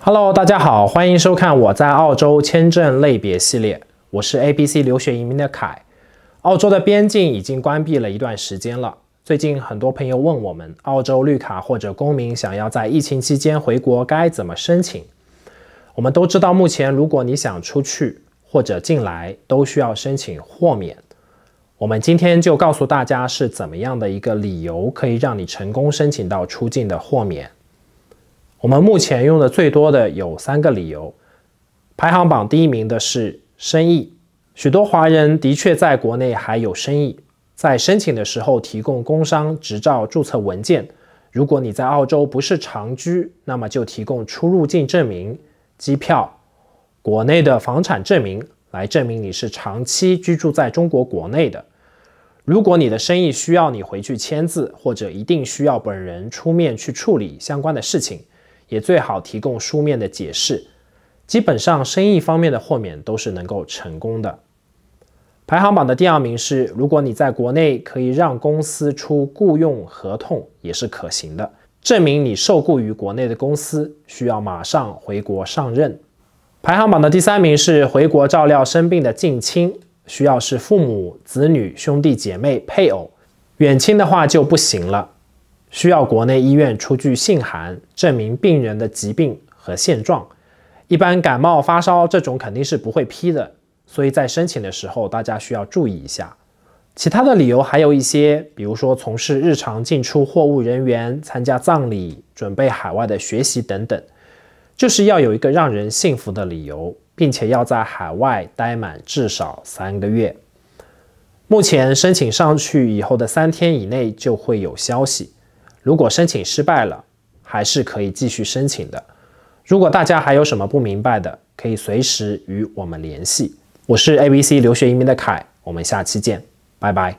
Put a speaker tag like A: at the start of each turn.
A: Hello，大家好，欢迎收看我在澳洲签证类别系列，我是 A B C 留学移民的凯。澳洲的边境已经关闭了一段时间了，最近很多朋友问我们，澳洲绿卡或者公民想要在疫情期间回国该怎么申请？我们都知道，目前如果你想出去或者进来，都需要申请豁免。我们今天就告诉大家是怎么样的一个理由可以让你成功申请到出境的豁免。我们目前用的最多的有三个理由，排行榜第一名的是生意，许多华人的确在国内还有生意，在申请的时候提供工商执照注册文件，如果你在澳洲不是长居，那么就提供出入境证明、机票、国内的房产证明来证明你是长期居住在中国国内的。如果你的生意需要你回去签字，或者一定需要本人出面去处理相关的事情。也最好提供书面的解释，基本上生意方面的豁免都是能够成功的。排行榜的第二名是，如果你在国内可以让公司出雇佣合同也是可行的，证明你受雇于国内的公司，需要马上回国上任。排行榜的第三名是回国照料生病的近亲，需要是父母、子女、兄弟姐妹、配偶，远亲的话就不行了。需要国内医院出具信函，证明病人的疾病和现状。一般感冒发烧这种肯定是不会批的，所以在申请的时候大家需要注意一下。其他的理由还有一些，比如说从事日常进出货物人员、参加葬礼、准备海外的学习等等，就是要有一个让人信服的理由，并且要在海外待满至少三个月。目前申请上去以后的三天以内就会有消息。如果申请失败了，还是可以继续申请的。如果大家还有什么不明白的，可以随时与我们联系。我是 A B C 留学移民的凯，我们下期见，拜拜。